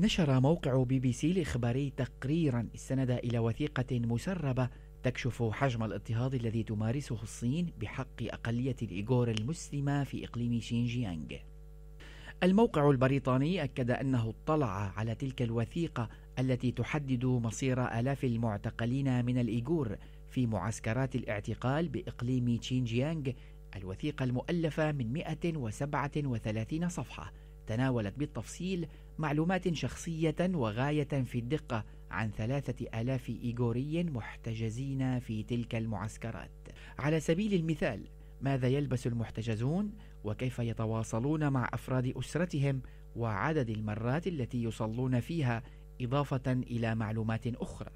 نشر موقع بي بي سي الإخباري تقريرا استند إلى وثيقة مسربة تكشف حجم الاضطهاد الذي تمارسه الصين بحق أقلية الإيغور المسلمة في إقليم شينجيانغ الموقع البريطاني أكد أنه اطلع على تلك الوثيقة التي تحدد مصير آلاف المعتقلين من الإيغور في معسكرات الاعتقال بإقليم شينجيانغ الوثيقة المؤلفة من 137 صفحة تناولت بالتفصيل معلومات شخصية وغاية في الدقة عن ثلاثة آلاف إيغوري محتجزين في تلك المعسكرات على سبيل المثال ماذا يلبس المحتجزون وكيف يتواصلون مع أفراد أسرتهم وعدد المرات التي يصلون فيها إضافة إلى معلومات أخرى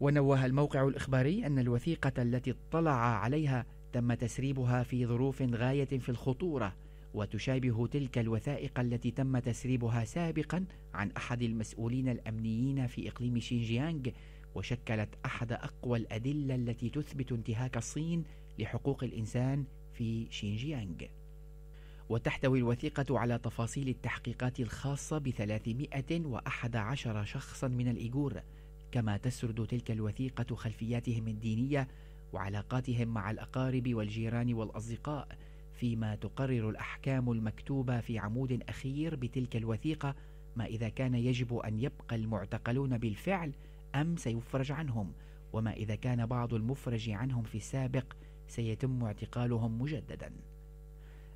ونوه الموقع الإخباري أن الوثيقة التي اطلع عليها تم تسريبها في ظروف غاية في الخطورة وتشابه تلك الوثائق التي تم تسريبها سابقا عن أحد المسؤولين الأمنيين في إقليم شينجيانغ وشكلت أحد أقوى الأدلة التي تثبت انتهاك الصين لحقوق الإنسان في شينجيانغ وتحتوي الوثيقة على تفاصيل التحقيقات الخاصة ب وأحد عشر شخصا من الإيغور كما تسرد تلك الوثيقة خلفياتهم الدينية وعلاقاتهم مع الأقارب والجيران والأصدقاء فيما تقرر الأحكام المكتوبة في عمود أخير بتلك الوثيقة ما إذا كان يجب أن يبقى المعتقلون بالفعل أم سيفرج عنهم وما إذا كان بعض المفرج عنهم في السابق سيتم اعتقالهم مجددا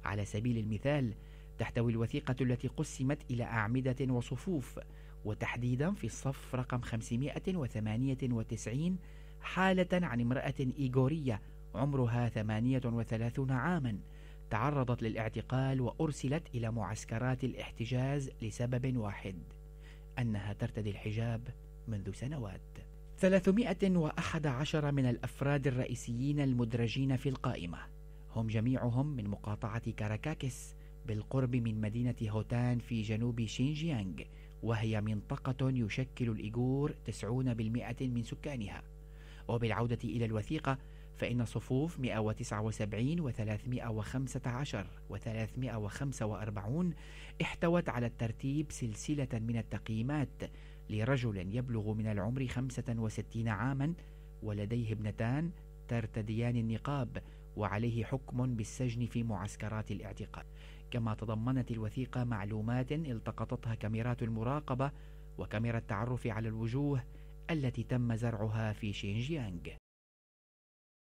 على سبيل المثال تحتوي الوثيقة التي قسمت إلى أعمدة وصفوف وتحديدا في الصف رقم 598 حالة عن امرأة إيغورية عمرها 38 عاما تعرضت للاعتقال وأرسلت إلى معسكرات الاحتجاز لسبب واحد أنها ترتدي الحجاب منذ سنوات 311 من الأفراد الرئيسيين المدرجين في القائمة هم جميعهم من مقاطعة كاراكاكس بالقرب من مدينة هوتان في جنوب شينجيانغ وهي منطقة يشكل الإيغور 90% من سكانها وبالعودة إلى الوثيقة فإن صفوف 179 و 315 و 345 احتوت على الترتيب سلسلة من التقييمات لرجل يبلغ من العمر 65 عاما ولديه ابنتان ترتديان النقاب وعليه حكم بالسجن في معسكرات الاعتقال كما تضمنت الوثيقة معلومات التقطتها كاميرات المراقبة وكاميرا التعرف على الوجوه التي تم زرعها في شينجيانغ